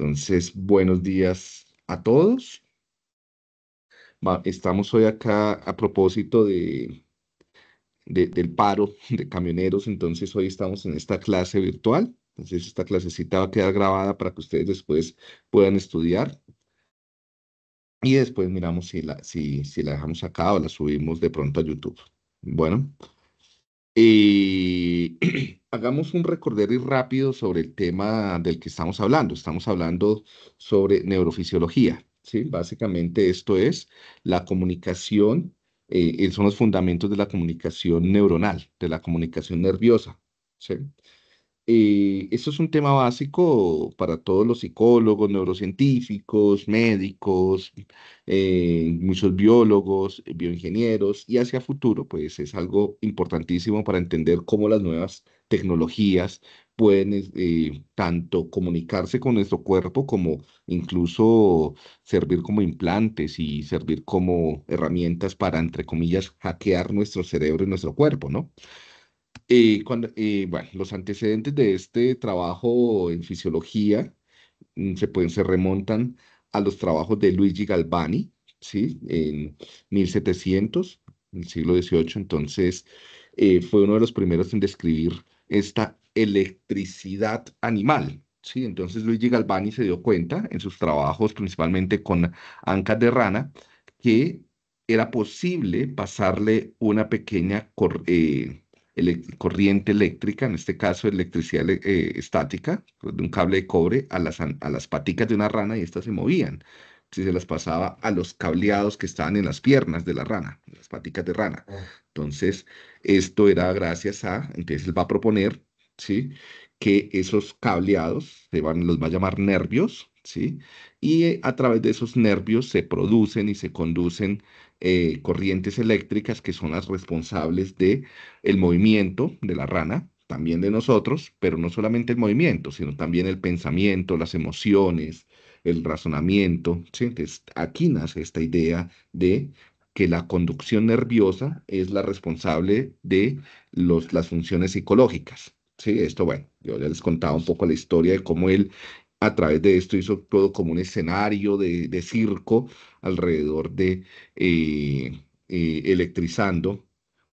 Entonces, buenos días a todos. Estamos hoy acá a propósito de, del paro de camioneros, entonces hoy estamos en esta clase virtual. Entonces, esta clasecita va a quedar grabada para que ustedes después puedan estudiar. Y después miramos si la, si, si la dejamos acá o la subimos de pronto a YouTube. Bueno. Y hagamos un y rápido sobre el tema del que estamos hablando. Estamos hablando sobre neurofisiología. ¿sí? Básicamente esto es la comunicación, eh, eh, son los fundamentos de la comunicación neuronal, de la comunicación nerviosa. Eh, eso es un tema básico para todos los psicólogos, neurocientíficos, médicos, eh, muchos biólogos, bioingenieros y hacia futuro, pues es algo importantísimo para entender cómo las nuevas tecnologías pueden eh, tanto comunicarse con nuestro cuerpo como incluso servir como implantes y servir como herramientas para, entre comillas, hackear nuestro cerebro y nuestro cuerpo, ¿no? cuando, bueno, los antecedentes de este trabajo en fisiología mm, se, pueden, se remontan a los trabajos de Luigi Galvani, ¿sí? en 1700, en el siglo XVIII. Entonces, eh, fue uno de los primeros en describir esta electricidad animal. ¿sí? Entonces, Luigi Galvani se dio cuenta en sus trabajos, principalmente con ancas de rana, que era posible pasarle una pequeña eh, corriente eléctrica, en este caso electricidad eh, estática, pues, de un cable de cobre a las, a las paticas de una rana y estas se movían. Si se las pasaba a los cableados que estaban en las piernas de la rana, las paticas de rana. Ah. Entonces, esto era gracias a, entonces él va a proponer, ¿sí? Que esos cableados, se van, los va a llamar nervios, ¿sí? Y eh, a través de esos nervios se producen y se conducen eh, corrientes eléctricas que son las responsables de el movimiento de la rana, también de nosotros, pero no solamente el movimiento, sino también el pensamiento, las emociones, el razonamiento. aquí nace esta idea de que la conducción nerviosa es la responsable de las funciones psicológicas. Sí, esto, bueno, yo ya les contaba un poco la historia de cómo él a través de esto hizo todo como un escenario de, circo alrededor de eh, eh, electrizando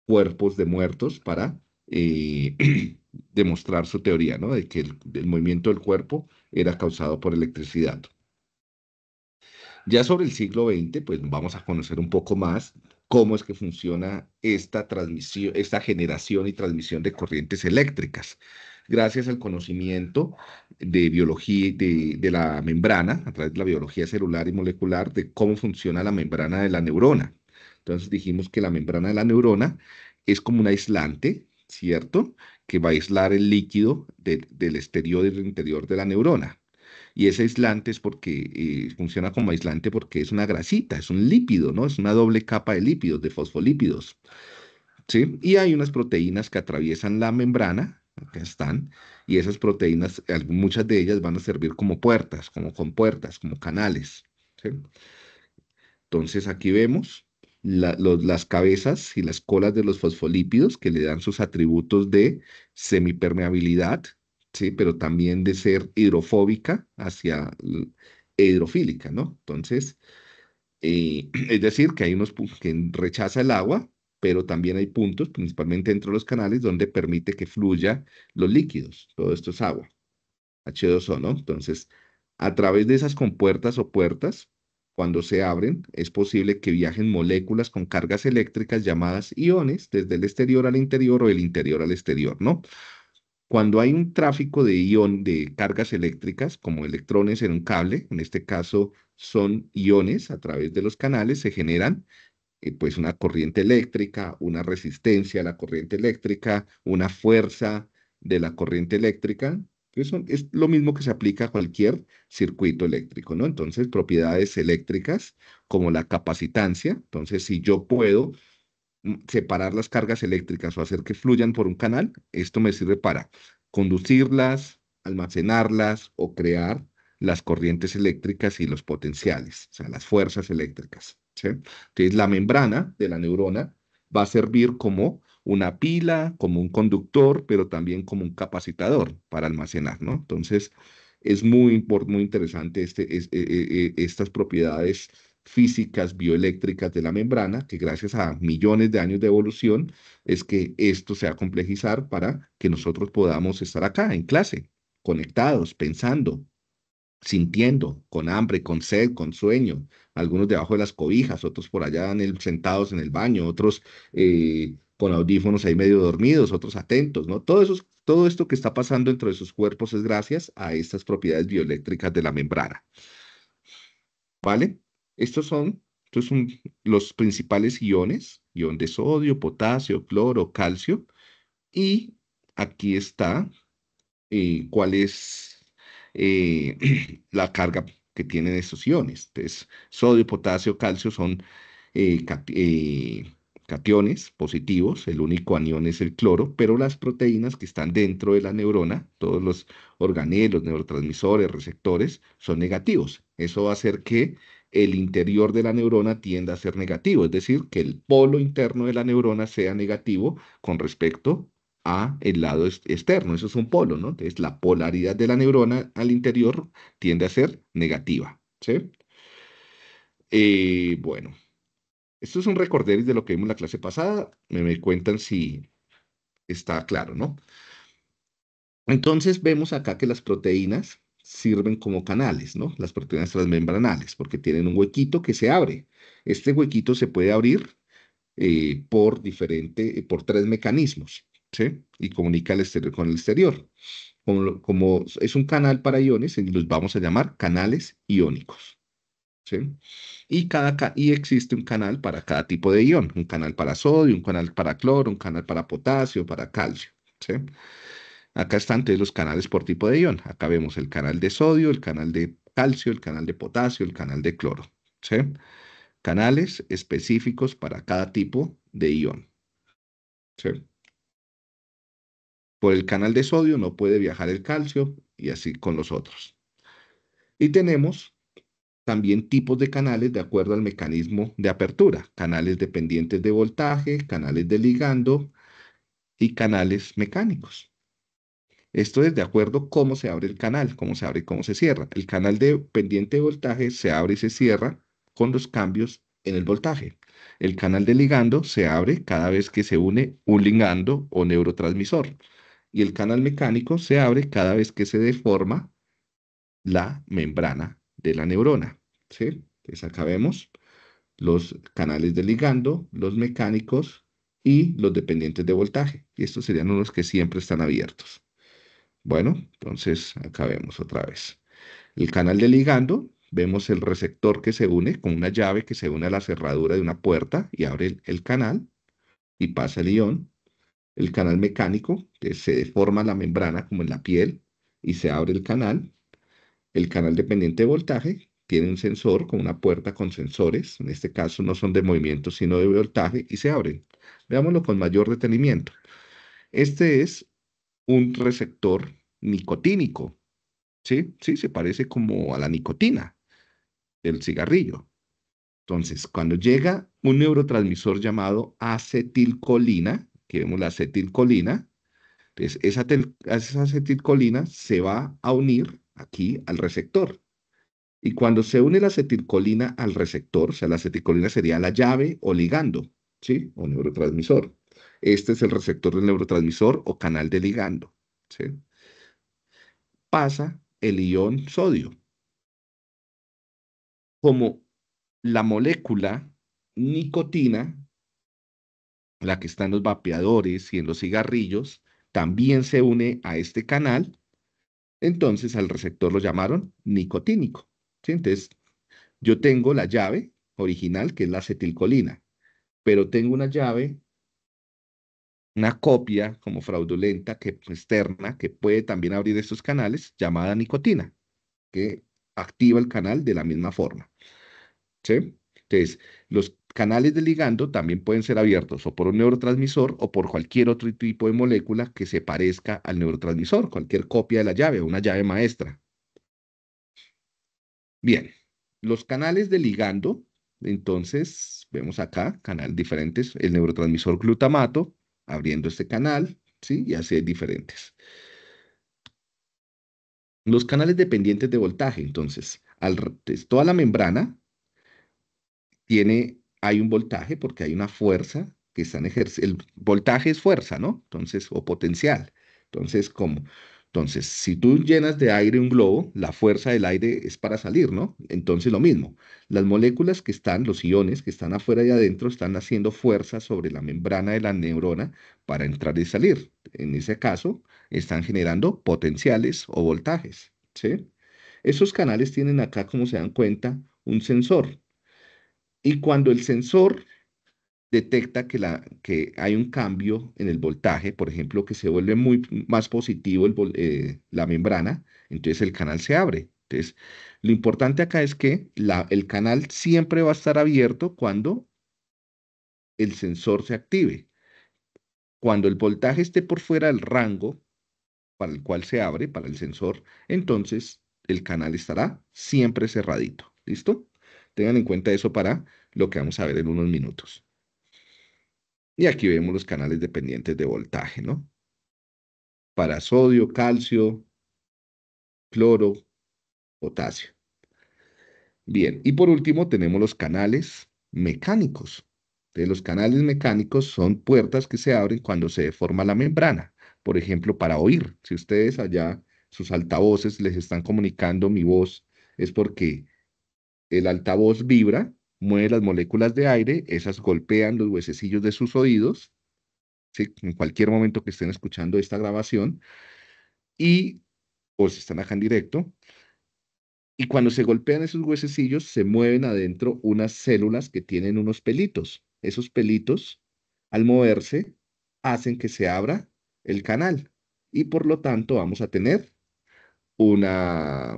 cuerpos de muertos para eh, demostrar su teoría, ¿no? De que el, el, movimiento del cuerpo era causado por electricidad. Ya sobre el siglo XX, pues vamos a conocer un poco más cómo es que funciona esta transmisión, esta generación y transmisión de corrientes eléctricas gracias al conocimiento de biología de, de la membrana, a través de la biología celular y molecular, de cómo funciona la membrana de la neurona. Entonces dijimos que la membrana de la neurona es como un aislante, ¿cierto? Que va a aislar el líquido del exterior y del interior de la neurona. Y ese aislante es porque eh, funciona como aislante porque es una grasita, es un lípido, ¿no? Es una doble capa de lípidos, de fosfolípidos. ¿sí? Y hay unas proteínas que atraviesan la membrana que están, y esas proteínas, muchas de ellas van a servir como puertas, como compuertas, como canales. Entonces aquí vemos las cabezas y las colas de los fosfolípidos que le dan sus atributos de semipermeabilidad, ¿sí? pero también de ser hidrofóbica hacia e hidrofílica, ¿no? Entonces, eh, es decir, que hay unos que rechaza el agua, pero también hay puntos, principalmente dentro de los canales, donde permite que fluya los líquidos. Todo esto es agua, H2O, ¿no? Entonces, a través de esas compuertas o puertas, cuando se abren, es posible que viajen moléculas con cargas eléctricas llamadas iones desde el exterior al interior o del interior al exterior, ¿no? Cuando hay un tráfico de ion, de cargas eléctricas, como electrones en un cable, en este caso son iones a través de los canales, se generan eh, pues una corriente eléctrica, una resistencia a la corriente eléctrica, una fuerza de la corriente eléctrica. Eso es lo mismo que se aplica a cualquier circuito eléctrico, ¿no? Entonces, propiedades eléctricas como la capacitancia. Entonces, si yo puedo mm, separar las cargas eléctricas o hacer que fluyan por un canal, esto me sirve para conducirlas, almacenarlas o crear las corrientes eléctricas y los potenciales, o sea, las fuerzas eléctricas. ¿sí? Entonces, la membrana de la neurona va a servir como una pila, como un conductor, pero también como un capacitador para almacenar, ¿no? Entonces, es muy, muy interesante este, eh, eh, eh, estas propiedades físicas bioeléctricas de la membrana, que gracias a millones de años de evolución es que esto se va a complejizar para que nosotros podamos estar acá en clase, conectados, pensando, sintiendo, con hambre, con sed, con sueño, algunos debajo de las cobijas, otros por allá en el, sentados en el baño, otros eh, con audífonos ahí medio dormidos, otros atentos, ¿no? Todo, todo esto que está pasando dentro de sus cuerpos es gracias a estas propiedades bioeléctricas de la membrana. ¿Vale? Estos son, los principales iones, ion de sodio, potasio, cloro, calcio, y aquí está eh, cuál es eh, la carga que tienen esos iones. Entonces, sodio, potasio, calcio son eh, eh, cationes positivos, el único anión es el cloro, pero las proteínas que están dentro de la neurona, todos los organelos, neurotransmisores, receptores, son negativos. Eso va a hacer que el interior de la neurona tienda a ser negativo, es decir, que el polo interno de la neurona sea negativo con respecto a el lado externo. Eso es un polo, ¿no? Entonces, la polaridad de la neurona al interior tiende a ser negativa, ¿sí? Eh, bueno, esto es un recorderis de lo que vimos en la clase pasada. Me, cuentan si está claro, ¿no? Entonces, vemos acá que las proteínas sirven como canales, ¿no? Las proteínas transmembranales, porque tienen un huequito que se abre. Este huequito se puede abrir eh, por diferente, por tres mecanismos. Y comunica el exterior con el exterior. Como, es un canal para iones, los vamos a llamar canales iónicos. Y, cada, existe un canal para cada tipo de ión, un canal para sodio, un canal para cloro, un canal para potasio, para calcio. Acá están todos los canales por tipo de ión. Acá vemos el canal de sodio, el canal de calcio, el canal de potasio, el canal de cloro. Canales específicos para cada tipo de ión. Por el canal de sodio no puede viajar el calcio y así con los otros. Y tenemos también tipos de canales de acuerdo al mecanismo de apertura, canales dependientes de voltaje, canales de ligando y canales mecánicos. Esto es de acuerdo cómo se abre el canal, cómo se abre y cómo se cierra. El canal dependiente de voltaje se abre y se cierra con los cambios en el voltaje. El canal de ligando se abre cada vez que se une un ligando o neurotransmisor y el canal mecánico se abre cada vez que se deforma la membrana de la neurona. ¿sí? Entonces acá vemos los canales de ligando, los mecánicos y los dependientes de voltaje. Y estos serían unos que siempre están abiertos. Bueno, entonces acabemos otra vez. El canal de ligando, vemos el receptor que se une con una llave que se une a la cerradura de una puerta y abre el, el canal y pasa el ion el canal mecánico, que se deforma la membrana como en la piel y se abre el canal. El canal dependiente de voltaje tiene un sensor con una puerta con sensores, en este caso no son de movimiento sino de voltaje y se abren. Veámoslo con mayor detenimiento. Este es un receptor nicotínico, ¿sí? Sí, se parece como a la nicotina del cigarrillo. Entonces, cuando llega un neurotransmisor llamado acetilcolina, que vemos la acetilcolina. Entonces, esa, esa acetilcolina se va a unir aquí al receptor. Y cuando se une la acetilcolina al receptor, o sea, la acetilcolina sería la llave o ligando, ¿sí? O neurotransmisor. Este es el receptor del neurotransmisor o canal de ligando, ¿sí? Pasa el ion sodio. Como la molécula nicotina la que está en los vapeadores y en los cigarrillos, también se une a este canal, entonces al receptor lo llamaron nicotínico. ¿sí? Entonces, yo tengo la llave original, que es la acetilcolina, pero tengo una llave, una copia como fraudulenta que externa, que puede también abrir estos canales, llamada nicotina, que activa el canal de la misma forma. ¿sí? Entonces, los Canales de ligando también pueden ser abiertos o por un neurotransmisor o por cualquier otro tipo de molécula que se parezca al neurotransmisor, cualquier copia de la llave, una llave maestra. Bien, los canales de ligando, entonces vemos acá, canales diferentes, el neurotransmisor glutamato, abriendo este canal, ¿sí? Y así diferentes. Los canales dependientes de voltaje, entonces, al, toda la membrana tiene hay un voltaje porque hay una fuerza que están ejerciendo. El voltaje es fuerza, ¿no? Entonces, o potencial. Entonces, ¿cómo? Entonces, si tú llenas de aire un globo, la fuerza del aire es para salir, ¿no? Entonces, lo mismo. Las moléculas que están, los iones que están afuera y adentro, están haciendo fuerza sobre la membrana de la neurona para entrar y salir. En ese caso, están generando potenciales o voltajes, ¿sí? Esos canales tienen acá, como se dan cuenta, un sensor. Y cuando el sensor detecta que, la, que hay un cambio en el voltaje, por ejemplo, que se vuelve muy más positivo eh, la membrana, entonces el canal se abre. Entonces, lo importante acá es que el canal siempre va a estar abierto cuando el sensor se active. Cuando el voltaje esté por fuera del rango para el cual se abre, para el sensor, entonces el canal estará siempre cerradito. ¿Listo? Tengan en cuenta eso para lo que vamos a ver en unos minutos. Y aquí vemos los canales dependientes de voltaje, ¿no? Para sodio, calcio, cloro, potasio. Bien, y por último tenemos los canales mecánicos. los canales mecánicos son puertas que se abren cuando se deforma la membrana. Por ejemplo, para oír. Si ustedes allá, sus altavoces les están comunicando mi voz, es porque el altavoz vibra, mueve las moléculas de aire, esas golpean los huesecillos de sus oídos, si en cualquier momento que estén escuchando esta grabación, y o si están acá en directo, y cuando se golpean esos huesecillos, se mueven adentro unas células que tienen unos pelitos. Esos pelitos, al moverse, hacen que se abra el canal. Y por lo tanto, vamos a tener una,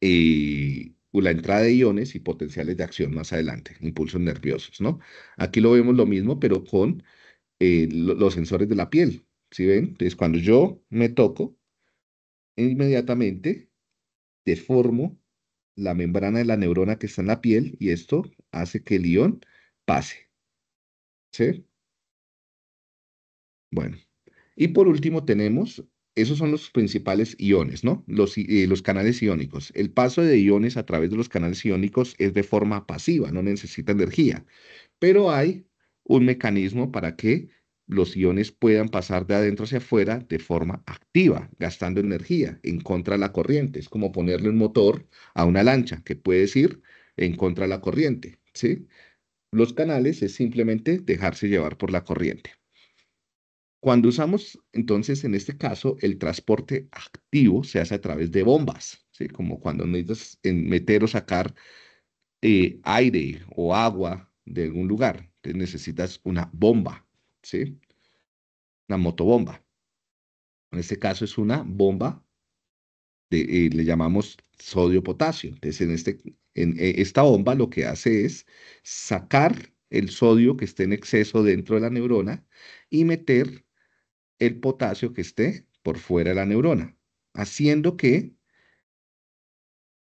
eh, la entrada de iones y potenciales de acción más adelante, impulsos nerviosos, ¿no? Aquí lo vemos lo mismo, pero con eh, los sensores de la piel, ¿sí ven? Entonces, cuando yo me toco, inmediatamente deformo la membrana de la neurona que está en la piel y esto hace que el ion pase, ¿sí? Bueno, y por último tenemos esos son los principales iones, ¿no? Los, eh, los, canales iónicos. El paso de iones a través de los canales iónicos es de forma pasiva, no necesita energía. Pero hay un mecanismo para que los iones puedan pasar de adentro hacia afuera de forma activa, gastando energía en contra de la corriente. Es como ponerle un motor a una lancha que puede ir en contra de la corriente, ¿sí? Los canales es simplemente dejarse llevar por la corriente. Cuando usamos, entonces, en este caso, el transporte activo se hace a través de bombas, ¿sí? como cuando necesitas meter o sacar eh, aire o agua de algún lugar. Entonces necesitas una bomba, ¿sí? Una motobomba. En este caso es una bomba, de, eh, le llamamos sodio-potasio. Entonces en, este, en e, esta bomba lo que hace es sacar el sodio que esté en exceso dentro de la neurona y meter el potasio que esté por fuera de la neurona, haciendo que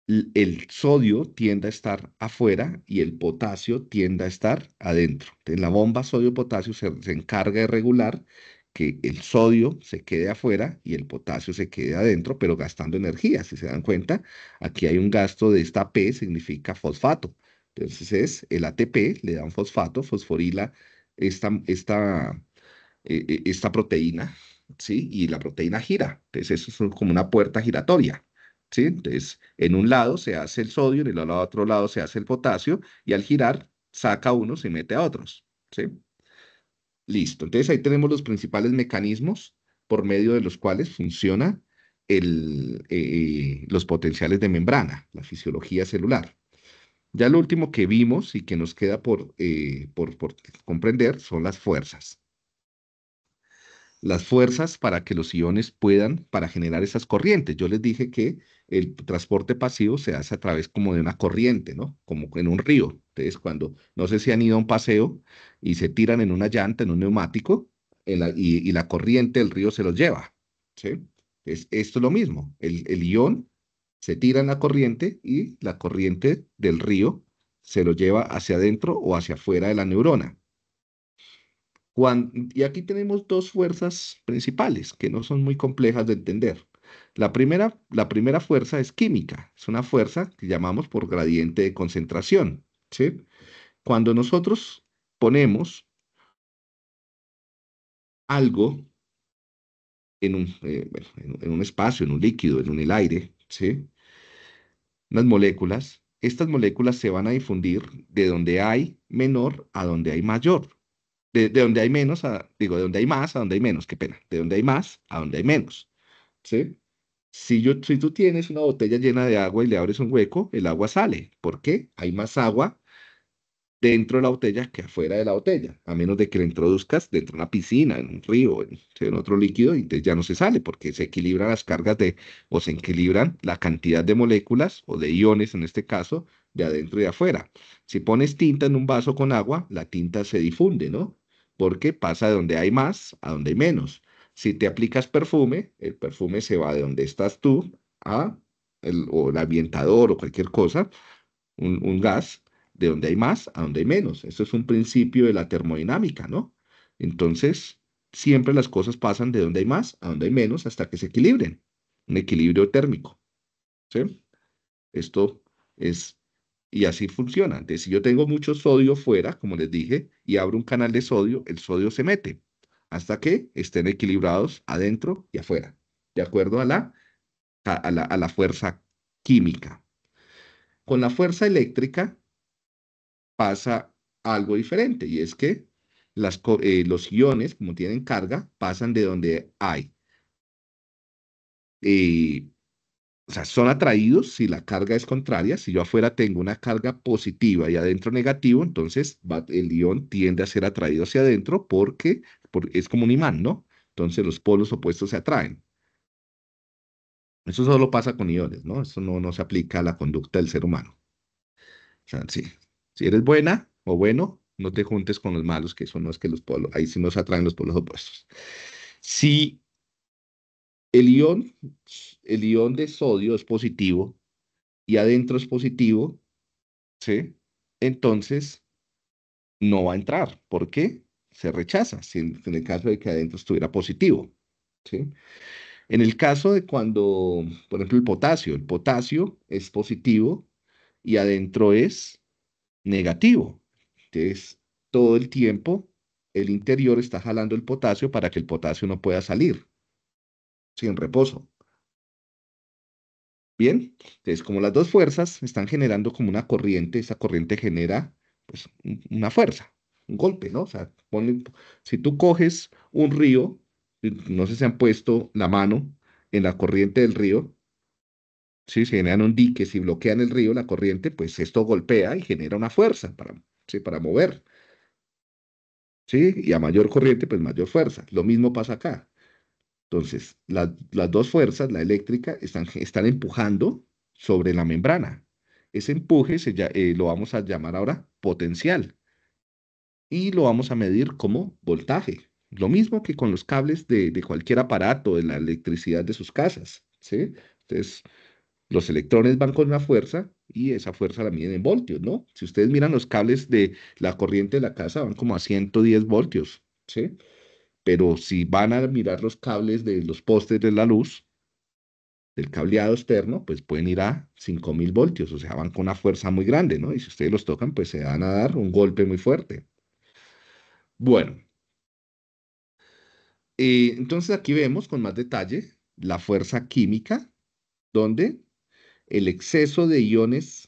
el sodio tienda a estar afuera y el potasio tienda a estar adentro. la bomba sodio-potasio se, encarga de regular que el sodio se quede afuera y el potasio se quede adentro, pero gastando energía. Si se dan cuenta, aquí hay un gasto de esta P, significa fosfato. Entonces es el ATP, le dan fosfato, fosforila esta, esta eh, eh, esta proteína, ¿sí? Y la proteína gira. Entonces, eso es como una puerta giratoria. ¿Sí? Entonces, en un lado se hace el sodio, en el otro lado se hace el potasio, y al girar saca a unos y mete a otros. ¿sí? Listo. Entonces ahí tenemos los principales mecanismos por medio de los cuales funciona el, eh, los potenciales de membrana, la fisiología celular. Ya lo último que vimos y que nos queda por, por comprender son las fuerzas las fuerzas para que los iones puedan, para generar esas corrientes. Yo les dije que el transporte pasivo se hace a través como de una corriente, ¿no? Como en un río. Entonces, cuando, no sé si han ido a un paseo y se tiran en una llanta, en un neumático, y, la corriente del río se los lleva, ¿sí? Es, esto es lo mismo. El, el ión se tira en la corriente y la corriente del río se lo lleva hacia adentro o hacia afuera de la neurona y aquí tenemos dos fuerzas principales que no son muy complejas de entender. La primera, la primera fuerza es química, es una fuerza que llamamos por gradiente de concentración. Cuando nosotros ponemos algo en un, eh, en un, espacio, en un líquido, en el aire, unas moléculas, estas moléculas se van a difundir de donde hay menor a donde hay mayor de, donde hay menos, digo, de donde hay más a donde hay menos, qué pena, de donde hay más a donde hay menos, ¿sí? Si, yo, tú tienes una botella llena de agua y le abres un hueco, el agua sale. ¿Por qué? Hay más agua dentro de la botella que afuera de la botella, a menos de que la introduzcas dentro de una piscina, en un río, en, otro líquido, y ya no se sale porque se equilibran las cargas de, o se equilibran la cantidad de moléculas o de iones en este caso, de adentro y de afuera. Si pones tinta en un vaso con agua, la tinta se difunde, ¿no? porque pasa de donde hay más a donde hay menos. Si te aplicas perfume, el perfume se va de donde estás tú a el, o el ambientador o cualquier cosa, un, un gas, de donde hay más a donde hay menos. Eso es un principio de la termodinámica, ¿no? Entonces, siempre las cosas pasan de donde hay más a donde hay menos hasta que se equilibren. Un equilibrio térmico. ¿sí? Esto es y así funciona. Entonces, si yo tengo mucho sodio fuera, como les dije, y abro un canal de sodio, el sodio se mete hasta que estén equilibrados adentro y afuera, de acuerdo a la, a la, fuerza química. Con la fuerza eléctrica pasa algo diferente y es que eh, los iones, como tienen carga, pasan de donde hay eh, o sea, son atraídos si la carga es contraria. Si yo afuera tengo una carga positiva y adentro negativo, entonces el ion tiende a ser atraído hacia adentro porque, es como un imán, ¿no? Entonces los polos opuestos se atraen. Eso solo pasa con iones, ¿no? Eso no, no se aplica a la conducta del ser humano. O sea, sí. Si eres buena o bueno, no te juntes con los malos, que eso no es que los polos, ahí sí nos atraen los polos opuestos. Si el ion, el de sodio es positivo y adentro es positivo, Entonces, no va a entrar. ¿Por qué? Se rechaza, si en, el caso de que adentro estuviera positivo, ¿sí? En el caso de cuando, por ejemplo, el potasio, el potasio es positivo y adentro es negativo. Entonces, todo el tiempo el interior está jalando el potasio para que el potasio no pueda salir sin reposo. Bien, entonces como las dos fuerzas están generando como una corriente, esa corriente genera pues, una fuerza, un golpe, ¿no? O sea, si tú coges un río, no sé si han puesto la mano en la corriente del río, si se generan un dique, si bloquean el río, la corriente, pues esto golpea y genera una fuerza para, para mover. ¿Sí? Y a mayor corriente, pues mayor fuerza. Lo mismo pasa acá. Entonces, las dos fuerzas, la eléctrica, están, están empujando sobre la membrana. Ese empuje se, eh, lo vamos a llamar ahora potencial y lo vamos a medir como voltaje. Lo mismo que con los cables de, de cualquier aparato, de la electricidad de sus casas. ¿sí? Entonces, los electrones van con una fuerza y esa fuerza la miden en voltios, ¿no? Si ustedes miran los cables de la corriente de la casa, van como a 110 voltios, ¿sí? pero si van a mirar los cables de los postes de la luz, del cableado externo, pues pueden ir a 5000 voltios, o sea, van con una fuerza muy grande, ¿no? Y si ustedes los tocan, pues se van a dar un golpe muy fuerte. Bueno. Eh, entonces aquí vemos con más detalle la fuerza química, donde el exceso de iones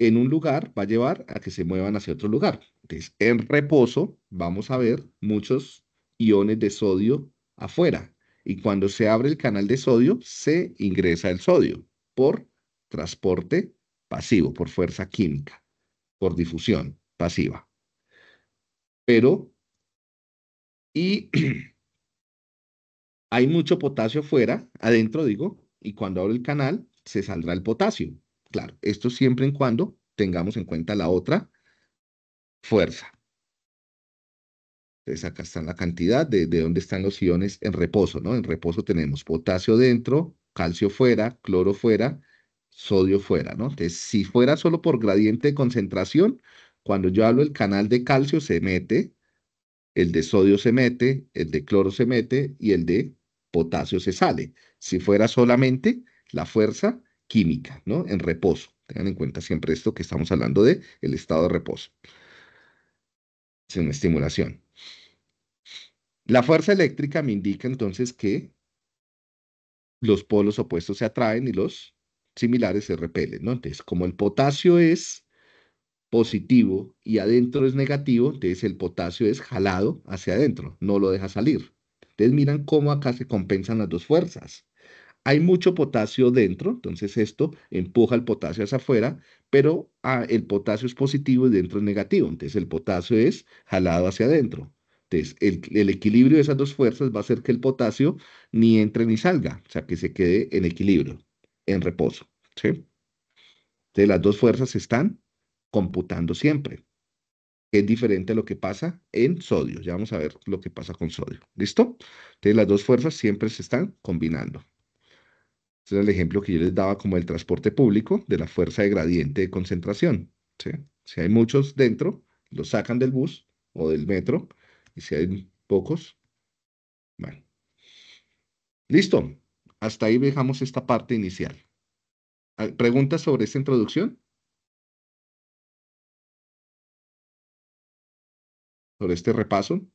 en un lugar va a llevar a que se muevan hacia otro lugar. Entonces, en reposo vamos a ver muchos iones de sodio afuera. Y cuando se abre el canal de sodio, se ingresa el sodio por transporte pasivo, por fuerza química, por difusión pasiva. Pero, y hay mucho potasio afuera, adentro digo, y cuando abre el canal, se saldrá el potasio. Claro, esto siempre y cuando tengamos en cuenta la otra fuerza. Entonces acá está la cantidad de, de dónde están los iones en reposo, ¿no? En reposo tenemos potasio dentro, calcio fuera, cloro fuera, sodio fuera, ¿no? Entonces, si fuera solo por gradiente de concentración, cuando yo hablo el canal de calcio se mete, el de sodio se mete, el de cloro se mete y el de potasio se sale. Si fuera solamente la fuerza química, ¿no? En reposo. Tengan en cuenta siempre esto que estamos hablando de el estado de reposo. Es una estimulación. La fuerza eléctrica me indica entonces que los polos opuestos se atraen y los similares se repelen, ¿no? Entonces, como el potasio es positivo y adentro es negativo, entonces el potasio es jalado hacia adentro, no lo deja salir. Entonces, miran cómo acá se compensan las dos fuerzas. Hay mucho potasio dentro, entonces esto empuja el potasio hacia afuera, pero ah, el potasio es positivo y dentro es negativo, entonces el potasio es jalado hacia adentro. Entonces, el, equilibrio de esas dos fuerzas va a hacer que el potasio ni entre ni salga, o sea, que se quede en equilibrio, en reposo. ¿sí? Entonces, las dos fuerzas están computando siempre. Es diferente a lo que pasa en sodio. Ya vamos a ver lo que pasa con sodio. ¿Listo? Entonces, las dos fuerzas siempre se están combinando. Este es el ejemplo que yo les daba como el transporte público de la fuerza de gradiente de concentración. ¿sí? Si hay muchos dentro, los sacan del bus o del metro si hay pocos, bueno. Listo. Hasta ahí dejamos esta parte inicial. Ah, ¿Preguntas sobre esta introducción? Sobre este repaso.